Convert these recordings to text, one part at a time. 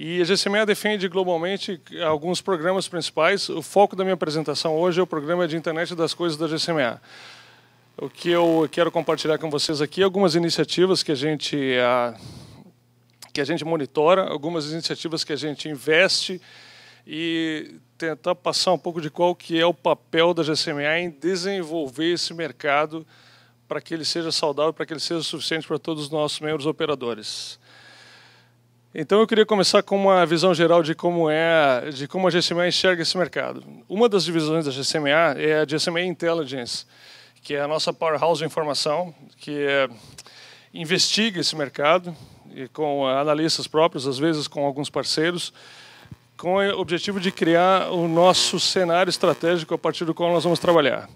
E a GCMA defende globalmente alguns programas principais. O foco da minha apresentação hoje é o programa de internet das coisas da GCMA. O que eu quero compartilhar com vocês aqui é algumas iniciativas que a gente ah, que a gente monitora, algumas iniciativas que a gente investe e tentar passar um pouco de qual que é o papel da GCMA em desenvolver esse mercado para que ele seja saudável, para que ele seja suficiente para todos os nossos membros operadores. Então eu queria começar com uma visão geral de como é, de como a GCMA enxerga esse mercado. Uma das divisões da GCMA é a GCMA Intelligence, que é a nossa powerhouse de informação, que é, investiga esse mercado e com analistas próprios, às vezes com alguns parceiros, com o objetivo de criar o nosso cenário estratégico a partir do qual nós vamos trabalhar.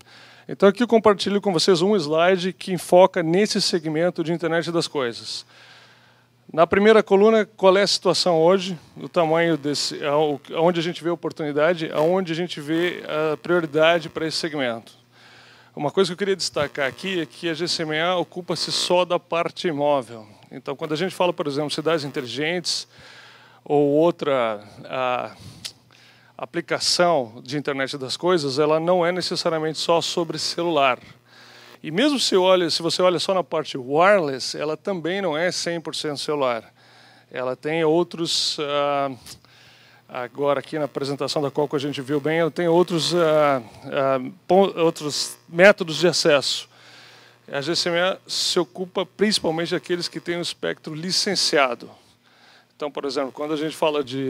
Então aqui eu compartilho com vocês um slide que enfoca nesse segmento de internet das coisas. Na primeira coluna, qual é a situação hoje, o tamanho desse, é onde a gente vê oportunidade, aonde a gente vê a prioridade para esse segmento. Uma coisa que eu queria destacar aqui é que a GCMA ocupa-se só da parte imóvel. Então, quando a gente fala, por exemplo, cidades inteligentes ou outra aplicação de internet das coisas, ela não é necessariamente só sobre celular. E mesmo se, olha, se você olha só na parte wireless, ela também não é 100% celular. Ela tem outros... Ah, agora aqui na apresentação da Qualcomm a gente viu bem, ela tem outros, ah, ah, outros métodos de acesso. A GCMA se ocupa principalmente daqueles que têm o um espectro licenciado. Então, por exemplo, quando a gente fala de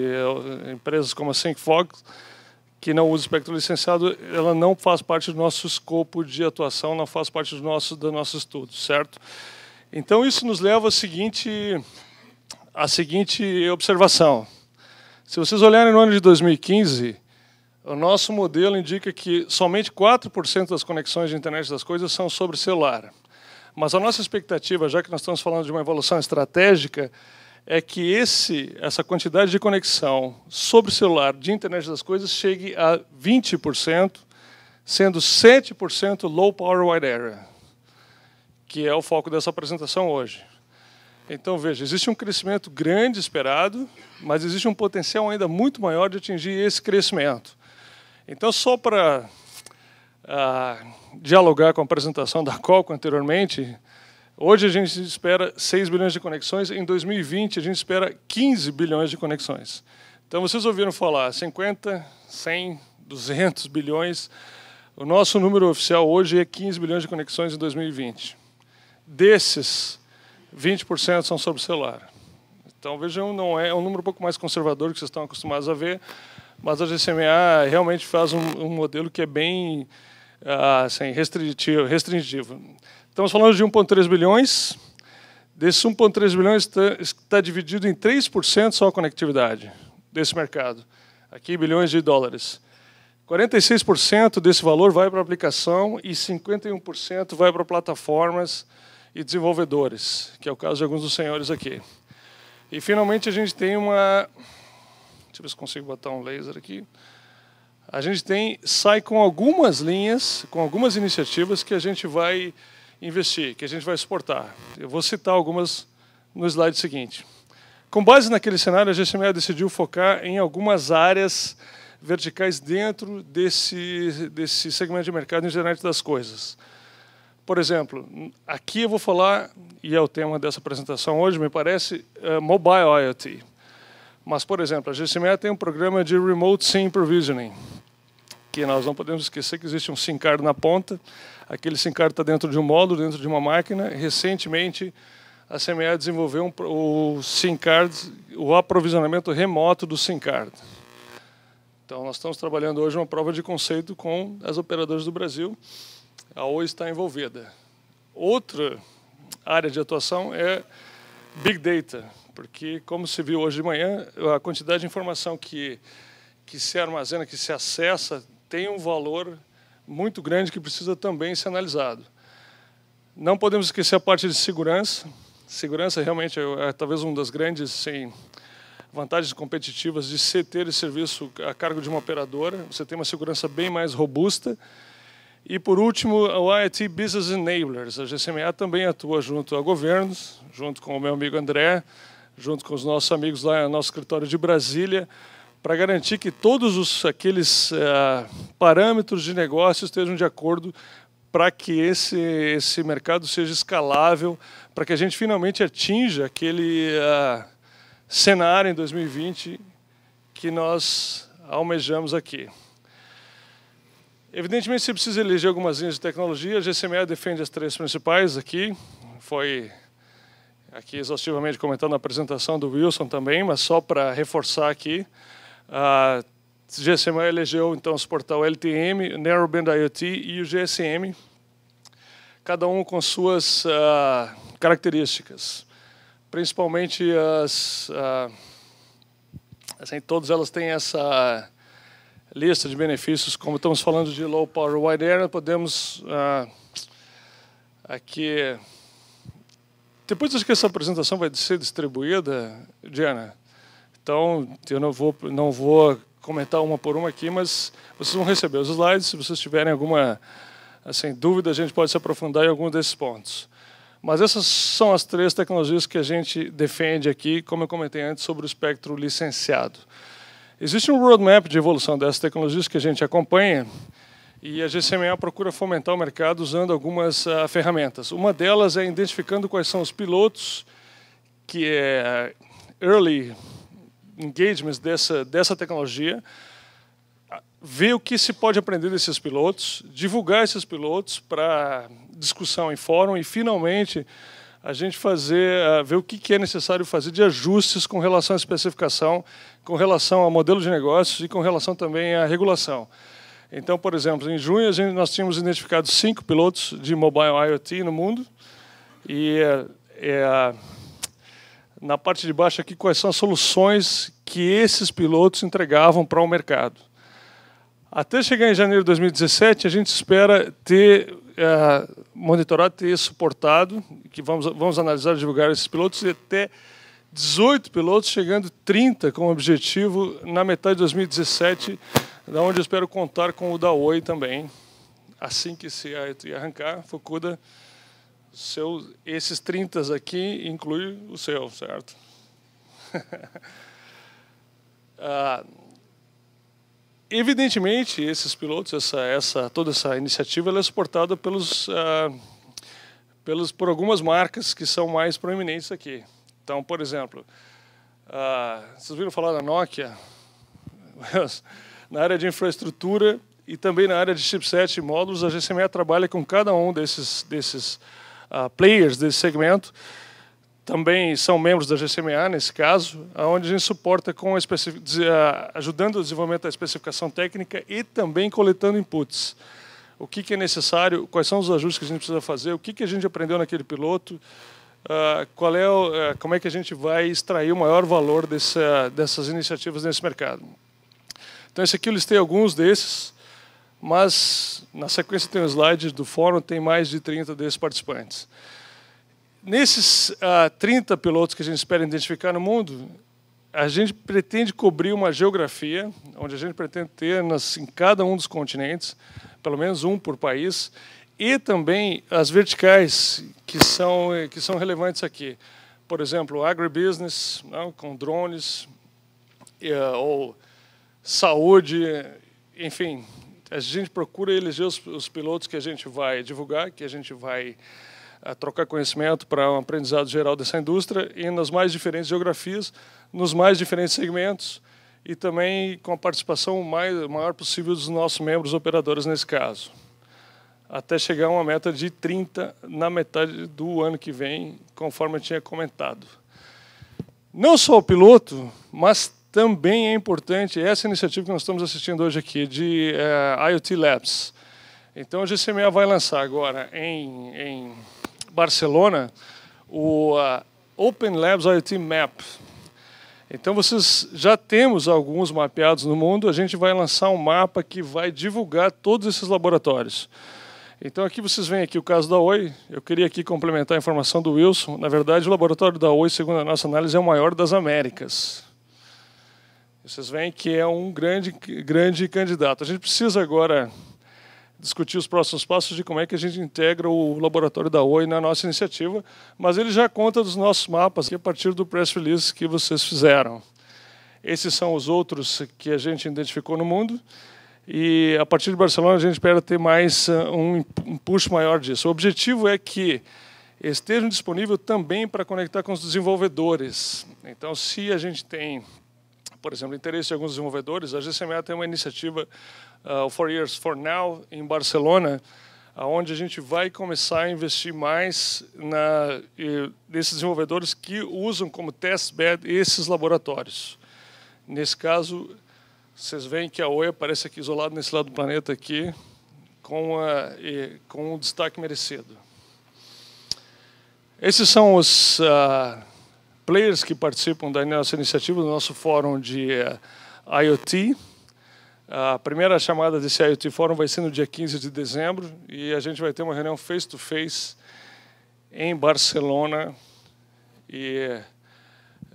eh, empresas como a SyncFox, que não usa espectro licenciado, ela não faz parte do nosso escopo de atuação, não faz parte do nosso, do nosso estudo, certo? Então, isso nos leva à seguinte, à seguinte observação. Se vocês olharem no ano de 2015, o nosso modelo indica que somente 4% das conexões de internet das coisas são sobre celular. Mas a nossa expectativa, já que nós estamos falando de uma evolução estratégica, é que esse, essa quantidade de conexão sobre o celular de internet das coisas chegue a 20%, sendo 7% low power wide area, que é o foco dessa apresentação hoje. Então, veja, existe um crescimento grande esperado, mas existe um potencial ainda muito maior de atingir esse crescimento. Então, só para ah, dialogar com a apresentação da Colco anteriormente, Hoje a gente espera 6 bilhões de conexões, em 2020 a gente espera 15 bilhões de conexões. Então vocês ouviram falar 50, 100, 200 bilhões. O nosso número oficial hoje é 15 bilhões de conexões em 2020. Desses, 20% são sobre celular. Então vejam, não é, é um número um pouco mais conservador que vocês estão acostumados a ver, mas a GCMA realmente faz um, um modelo que é bem ah, assim, restritivo. restritivo. Estamos falando de 1,3 bilhões. Desse 1,3 bilhões está, está dividido em 3% só a conectividade desse mercado. Aqui, bilhões de dólares. 46% desse valor vai para aplicação e 51% vai para plataformas e desenvolvedores, que é o caso de alguns dos senhores aqui. E finalmente a gente tem uma. Deixa eu ver se consigo botar um laser aqui. A gente tem sai com algumas linhas, com algumas iniciativas que a gente vai investir, que a gente vai exportar. Eu vou citar algumas no slide seguinte. Com base naquele cenário, a GCMA decidiu focar em algumas áreas verticais dentro desse, desse segmento de mercado internet das coisas. Por exemplo, aqui eu vou falar, e é o tema dessa apresentação hoje, me parece, uh, Mobile IoT. Mas, por exemplo, a GCMA tem um programa de Remote SIM Provisioning, que nós não podemos esquecer que existe um SIM card na ponta. Aquele SIM card está dentro de um módulo, dentro de uma máquina. Recentemente, a CMA desenvolveu um, o SIM card, o aprovisionamento remoto do SIM card. Então, nós estamos trabalhando hoje uma prova de conceito com as operadoras do Brasil. A OI está envolvida. Outra área de atuação é Big Data, porque, como se viu hoje de manhã, a quantidade de informação que, que se armazena, que se acessa tem um valor muito grande que precisa também ser analisado. Não podemos esquecer a parte de segurança. Segurança realmente é, é talvez uma das grandes vantagens competitivas de se ter esse serviço a cargo de uma operadora. Você tem uma segurança bem mais robusta. E, por último, o IT Business Enablers. A GCMA também atua junto a governos, junto com o meu amigo André, junto com os nossos amigos lá no nosso escritório de Brasília, para garantir que todos os, aqueles uh, parâmetros de negócio estejam de acordo para que esse, esse mercado seja escalável, para que a gente finalmente atinja aquele uh, cenário em 2020 que nós almejamos aqui. Evidentemente, você precisa eleger algumas linhas de tecnologia. A GCMA defende as três principais aqui. Foi aqui exaustivamente comentado na apresentação do Wilson também, mas só para reforçar aqui. Uh, GSMA elegeu então os portal LTM, Narrowband IoT e o GSM, cada um com suas uh, características. Principalmente as, uh, assim, todas elas têm essa lista de benefícios. Como estamos falando de low power wide area, podemos ah, aqui depois acho que essa apresentação vai ser distribuída, Diana. Então, eu não vou, não vou comentar uma por uma aqui, mas vocês vão receber os slides. Se vocês tiverem alguma assim, dúvida, a gente pode se aprofundar em algum desses pontos. Mas essas são as três tecnologias que a gente defende aqui, como eu comentei antes, sobre o espectro licenciado. Existe um roadmap de evolução dessas tecnologias que a gente acompanha e a GCMA procura fomentar o mercado usando algumas uh, ferramentas. Uma delas é identificando quais são os pilotos, que é Early engagements dessa, dessa tecnologia, ver o que se pode aprender desses pilotos, divulgar esses pilotos para discussão em fórum e, finalmente, a gente fazer, ver o que é necessário fazer de ajustes com relação à especificação, com relação ao modelo de negócios e com relação também à regulação. Então, por exemplo, em junho nós tínhamos identificado cinco pilotos de mobile IoT no mundo e é, é na parte de baixo aqui quais são as soluções que esses pilotos entregavam para o mercado. Até chegar em janeiro de 2017, a gente espera ter é, monitorado, ter suportado, que vamos, vamos analisar e divulgar esses pilotos, e até 18 pilotos, chegando 30 com objetivo na metade de 2017, da onde eu espero contar com o da Oi também. Assim que se arrancar, Fukuda seu, esses 30 aqui inclui o seu, certo? ah, evidentemente, esses pilotos, essa, essa, toda essa iniciativa é suportada pelos, ah, pelos, por algumas marcas que são mais proeminentes aqui. Então, por exemplo, ah, vocês viram falar da Nokia? na área de infraestrutura e também na área de chipset e módulos, a GCME trabalha com cada um desses, desses uh, players desse segmento, também são membros da GCMA nesse caso, onde a gente suporta com ajudando o desenvolvimento da especificação técnica e também coletando inputs. O que, é necessário, quais são os ajustes que a gente precisa fazer, o que, a gente aprendeu naquele piloto, ah, qual é o, ah, como é que a gente vai extrair o maior valor dessa, dessas iniciativas nesse mercado. Então, esse aqui eu listei alguns desses mas na sequência tem um slide do fórum, tem mais de 30 desses participantes. Nesses uh, ah, 30 pilotos que a gente espera identificar no mundo, a gente pretende cobrir uma geografia, onde a gente pretende ter nas, em cada um dos continentes, pelo menos um por país, e também as verticais que são, que são relevantes aqui. Por exemplo, agribusiness, não, né, com drones, eh, ou saúde, enfim, a gente procura eleger os, os pilotos que a gente vai divulgar, que a gente vai a ah, trocar conhecimento para um aprendizado geral dessa indústria e nas mais diferentes geografias, nos mais diferentes segmentos e também com a participação mais maior possível dos nossos membros operadores nesse caso. Até chegar a uma meta de 30 na metade do ano que vem, conforme eu tinha comentado. Não só o piloto, mas também é importante essa iniciativa que nós estamos assistindo hoje aqui, de é, eh, IoT Labs. Então, a GCMA vai lançar agora em, em Barcelona o uh, Open Labs IoT Map. Então, vocês já temos alguns mapeados no mundo, a gente vai lançar um mapa que vai divulgar todos esses laboratórios. Então, aqui vocês veem aqui o caso da Oi. Eu queria aqui complementar a informação do Wilson. Na verdade, o laboratório da Oi, segundo a nossa análise, é o maior das Américas. Vocês veem que é um grande, grande candidato. A gente precisa agora discutir os próximos passos de como é que a gente integra o laboratório da OI na nossa iniciativa, mas ele já conta dos nossos mapas a partir do press release que vocês fizeram. Esses são os outros que a gente identificou no mundo. E a partir de Barcelona a gente espera ter mais ah, um impulso maior disso. O objetivo é que estejam disponíveis também para conectar com os desenvolvedores. Então, se a gente tem por exemplo, interesse de alguns desenvolvedores, a GCMA tem uma iniciativa, uh, Four Years for Now, em Barcelona, aonde a gente vai começar a investir mais na, nesses desenvolvedores que usam como testbed esses laboratórios. Nesse caso, vocês veem que a OE aparece aqui isolado nesse lado do planeta aqui, com, a, com o destaque merecido. Esses são os... Uh, players que participam da nossa iniciativa, do nosso fórum de uh, eh, IoT. A primeira chamada desse IoT Fórum vai ser no dia 15 de dezembro e a gente vai ter uma reunião face-to-face -face em Barcelona. E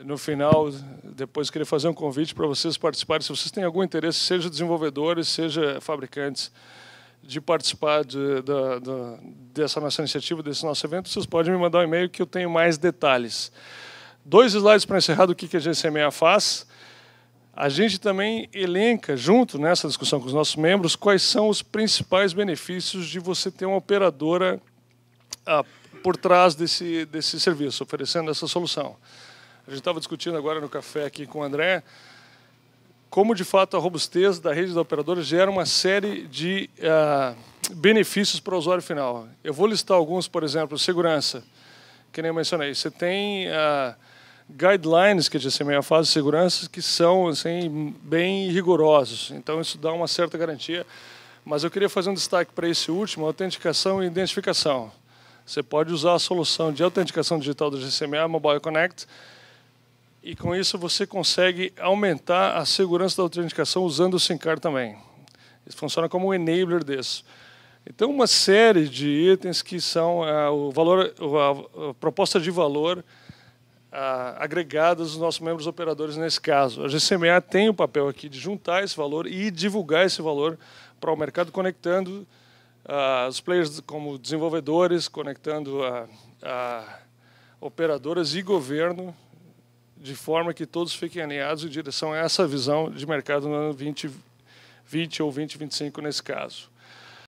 no final, depois queria fazer um convite para vocês participarem. Se vocês têm algum interesse, seja desenvolvedores, seja fabricantes, de participar de, de, de, dessa nossa iniciativa, desse nosso evento, vocês podem me mandar um e-mail que eu tenho mais detalhes. Dois slides para encerrar do que a GCMA faz. A gente também elenca, junto nessa discussão com os nossos membros, quais são os principais benefícios de você ter uma operadora ah, por trás desse, desse serviço, oferecendo essa solução. A gente estava discutindo agora no café aqui com o André como, de fato, a robustez da rede da operadora gera uma série de ah, benefícios para o usuário final. Eu vou listar alguns, por exemplo, segurança, que nem mencionei. Você tem... Ah, guidelines que assim, a GCMA faz de segurança que são assim, bem rigorosos. Então, isso dá uma certa garantia. Mas eu queria fazer um destaque para esse último, autenticação e identificação. Você pode usar a solução de autenticação digital do GCMA, Mobile Connect, e com isso você consegue aumentar a segurança da autenticação usando o SIMCAR também. Isso funciona como um enabler desse. Então, uma série de itens que são uh, o valor, a proposta de valor a, agregadas dos nossos membros operadores nesse caso. A GCMA tem o papel aqui de juntar esse valor e divulgar esse valor para o mercado, conectando os players como desenvolvedores, conectando a, a operadoras e governo, de forma que todos fiquem alinhados em direção a essa visão de mercado no ano 2020 ou 2025 nesse caso.